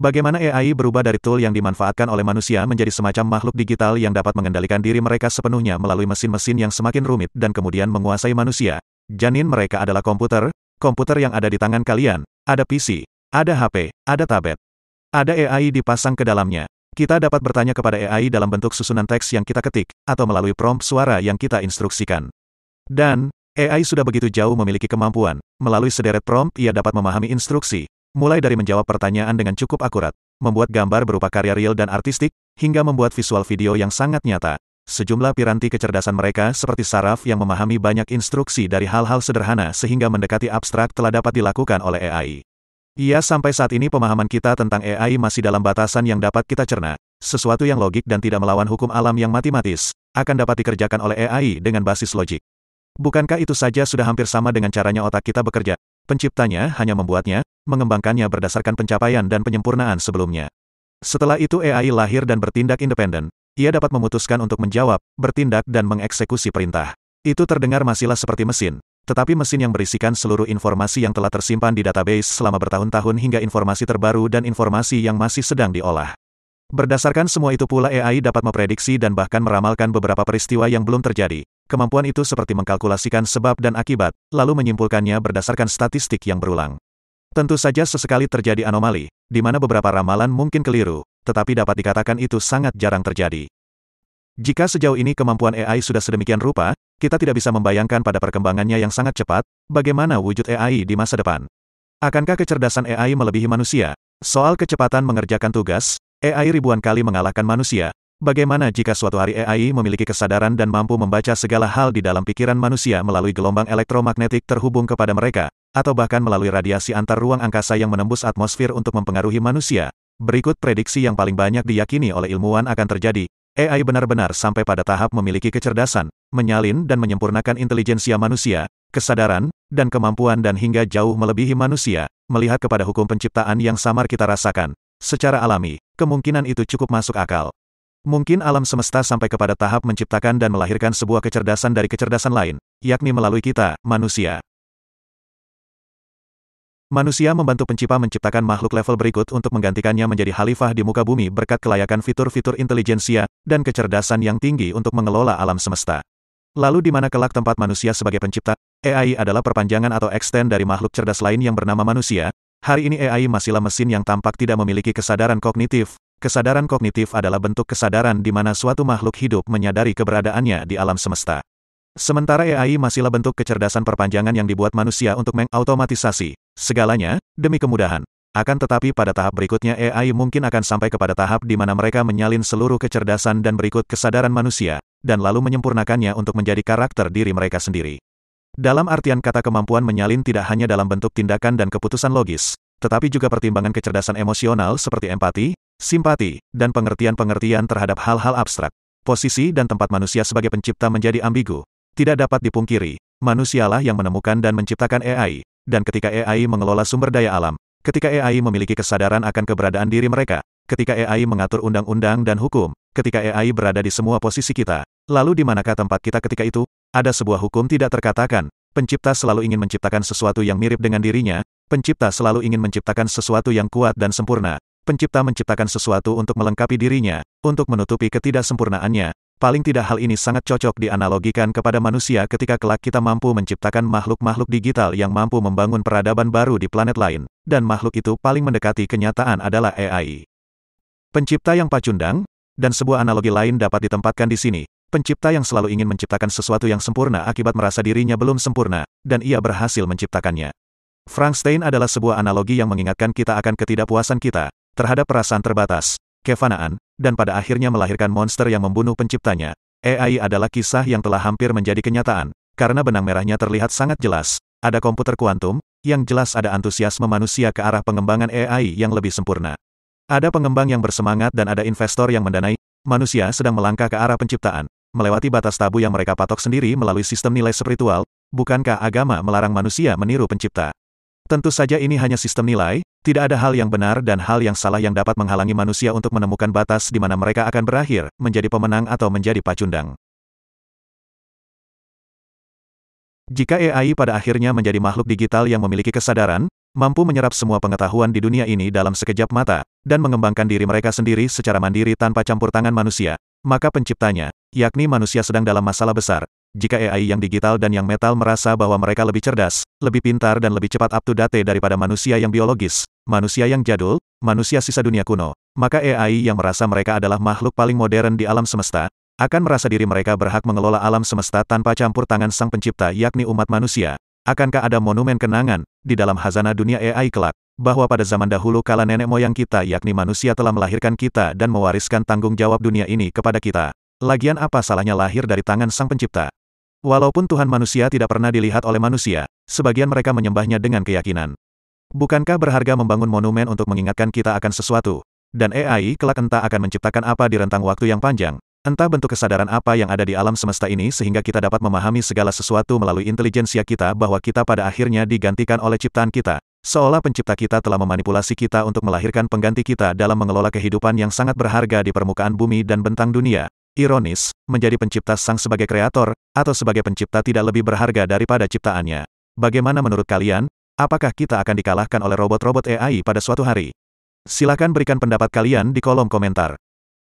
Bagaimana AI berubah dari tool yang dimanfaatkan oleh manusia menjadi semacam makhluk digital yang dapat mengendalikan diri mereka sepenuhnya melalui mesin-mesin yang semakin rumit dan kemudian menguasai manusia. Janin mereka adalah komputer, komputer yang ada di tangan kalian, ada PC, ada HP, ada tablet. Ada AI dipasang ke dalamnya. Kita dapat bertanya kepada AI dalam bentuk susunan teks yang kita ketik, atau melalui prompt suara yang kita instruksikan. Dan, AI sudah begitu jauh memiliki kemampuan, melalui sederet prompt ia dapat memahami instruksi, mulai dari menjawab pertanyaan dengan cukup akurat, membuat gambar berupa karya real dan artistik, hingga membuat visual video yang sangat nyata. Sejumlah piranti kecerdasan mereka seperti saraf yang memahami banyak instruksi dari hal-hal sederhana sehingga mendekati abstrak telah dapat dilakukan oleh AI. Ia sampai saat ini pemahaman kita tentang AI masih dalam batasan yang dapat kita cerna, sesuatu yang logik dan tidak melawan hukum alam yang matematis, akan dapat dikerjakan oleh AI dengan basis logik. Bukankah itu saja sudah hampir sama dengan caranya otak kita bekerja? Penciptanya hanya membuatnya, mengembangkannya berdasarkan pencapaian dan penyempurnaan sebelumnya. Setelah itu AI lahir dan bertindak independen, ia dapat memutuskan untuk menjawab, bertindak dan mengeksekusi perintah. Itu terdengar masihlah seperti mesin, tetapi mesin yang berisikan seluruh informasi yang telah tersimpan di database selama bertahun-tahun hingga informasi terbaru dan informasi yang masih sedang diolah. Berdasarkan semua itu pula AI dapat memprediksi dan bahkan meramalkan beberapa peristiwa yang belum terjadi. Kemampuan itu seperti mengkalkulasikan sebab dan akibat, lalu menyimpulkannya berdasarkan statistik yang berulang. Tentu saja sesekali terjadi anomali, di mana beberapa ramalan mungkin keliru, tetapi dapat dikatakan itu sangat jarang terjadi. Jika sejauh ini kemampuan AI sudah sedemikian rupa, kita tidak bisa membayangkan pada perkembangannya yang sangat cepat, bagaimana wujud AI di masa depan. Akankah kecerdasan AI melebihi manusia? Soal kecepatan mengerjakan tugas, AI ribuan kali mengalahkan manusia. Bagaimana jika suatu hari AI memiliki kesadaran dan mampu membaca segala hal di dalam pikiran manusia melalui gelombang elektromagnetik terhubung kepada mereka, atau bahkan melalui radiasi antar ruang angkasa yang menembus atmosfer untuk mempengaruhi manusia. Berikut prediksi yang paling banyak diyakini oleh ilmuwan akan terjadi. AI benar-benar sampai pada tahap memiliki kecerdasan, menyalin dan menyempurnakan intelijensia manusia, kesadaran, dan kemampuan dan hingga jauh melebihi manusia, melihat kepada hukum penciptaan yang samar kita rasakan. Secara alami, kemungkinan itu cukup masuk akal. Mungkin alam semesta sampai kepada tahap menciptakan dan melahirkan sebuah kecerdasan dari kecerdasan lain, yakni melalui kita, manusia. Manusia membantu pencipta menciptakan makhluk level berikut untuk menggantikannya menjadi khalifah di muka bumi berkat kelayakan fitur-fitur intelijensia dan kecerdasan yang tinggi untuk mengelola alam semesta. Lalu di mana kelak tempat manusia sebagai pencipta? AI adalah perpanjangan atau extend dari makhluk cerdas lain yang bernama manusia. Hari ini AI masihlah mesin yang tampak tidak memiliki kesadaran kognitif. Kesadaran kognitif adalah bentuk kesadaran di mana suatu makhluk hidup menyadari keberadaannya di alam semesta. Sementara AI masihlah bentuk kecerdasan perpanjangan yang dibuat manusia untuk mengautomatisasi segalanya, demi kemudahan. Akan tetapi pada tahap berikutnya AI mungkin akan sampai kepada tahap di mana mereka menyalin seluruh kecerdasan dan berikut kesadaran manusia, dan lalu menyempurnakannya untuk menjadi karakter diri mereka sendiri. Dalam artian kata kemampuan menyalin tidak hanya dalam bentuk tindakan dan keputusan logis, tetapi juga pertimbangan kecerdasan emosional seperti empati, simpati, dan pengertian-pengertian terhadap hal-hal abstrak. Posisi dan tempat manusia sebagai pencipta menjadi ambigu, tidak dapat dipungkiri, manusialah yang menemukan dan menciptakan AI, dan ketika AI mengelola sumber daya alam, ketika AI memiliki kesadaran akan keberadaan diri mereka, ketika AI mengatur undang-undang dan hukum, ketika AI berada di semua posisi kita, lalu di manakah tempat kita ketika itu? Ada sebuah hukum tidak terkatakan, pencipta selalu ingin menciptakan sesuatu yang mirip dengan dirinya, pencipta selalu ingin menciptakan sesuatu yang kuat dan sempurna, pencipta menciptakan sesuatu untuk melengkapi dirinya, untuk menutupi ketidaksempurnaannya, Paling tidak hal ini sangat cocok dianalogikan kepada manusia ketika kelak kita mampu menciptakan makhluk-makhluk digital yang mampu membangun peradaban baru di planet lain, dan makhluk itu paling mendekati kenyataan adalah AI. Pencipta yang pacundang, dan sebuah analogi lain dapat ditempatkan di sini, pencipta yang selalu ingin menciptakan sesuatu yang sempurna akibat merasa dirinya belum sempurna, dan ia berhasil menciptakannya. Frankenstein adalah sebuah analogi yang mengingatkan kita akan ketidakpuasan kita terhadap perasaan terbatas, kefanaan, dan pada akhirnya melahirkan monster yang membunuh penciptanya. AI adalah kisah yang telah hampir menjadi kenyataan, karena benang merahnya terlihat sangat jelas. Ada komputer kuantum, yang jelas ada antusiasme manusia ke arah pengembangan AI yang lebih sempurna. Ada pengembang yang bersemangat dan ada investor yang mendanai, manusia sedang melangkah ke arah penciptaan, melewati batas tabu yang mereka patok sendiri melalui sistem nilai spiritual, bukankah agama melarang manusia meniru pencipta? Tentu saja ini hanya sistem nilai, tidak ada hal yang benar dan hal yang salah yang dapat menghalangi manusia untuk menemukan batas di mana mereka akan berakhir, menjadi pemenang atau menjadi pacundang. Jika AI pada akhirnya menjadi makhluk digital yang memiliki kesadaran, mampu menyerap semua pengetahuan di dunia ini dalam sekejap mata, dan mengembangkan diri mereka sendiri secara mandiri tanpa campur tangan manusia, maka penciptanya, yakni manusia sedang dalam masalah besar, jika AI yang digital dan yang metal merasa bahwa mereka lebih cerdas, lebih pintar dan lebih cepat up to date daripada manusia yang biologis, manusia yang jadul, manusia sisa dunia kuno, maka AI yang merasa mereka adalah makhluk paling modern di alam semesta, akan merasa diri mereka berhak mengelola alam semesta tanpa campur tangan sang pencipta yakni umat manusia. Akankah ada monumen kenangan, di dalam hazana dunia AI kelak, bahwa pada zaman dahulu kala nenek moyang kita yakni manusia telah melahirkan kita dan mewariskan tanggung jawab dunia ini kepada kita. Lagian apa salahnya lahir dari tangan sang pencipta? Walaupun Tuhan manusia tidak pernah dilihat oleh manusia, sebagian mereka menyembahnya dengan keyakinan. Bukankah berharga membangun monumen untuk mengingatkan kita akan sesuatu? Dan AI kelak entah akan menciptakan apa di rentang waktu yang panjang, entah bentuk kesadaran apa yang ada di alam semesta ini sehingga kita dapat memahami segala sesuatu melalui intelijensia kita bahwa kita pada akhirnya digantikan oleh ciptaan kita, seolah pencipta kita telah memanipulasi kita untuk melahirkan pengganti kita dalam mengelola kehidupan yang sangat berharga di permukaan bumi dan bentang dunia, Ironis, menjadi pencipta sang sebagai kreator, atau sebagai pencipta tidak lebih berharga daripada ciptaannya. Bagaimana menurut kalian, apakah kita akan dikalahkan oleh robot-robot AI pada suatu hari? Silakan berikan pendapat kalian di kolom komentar.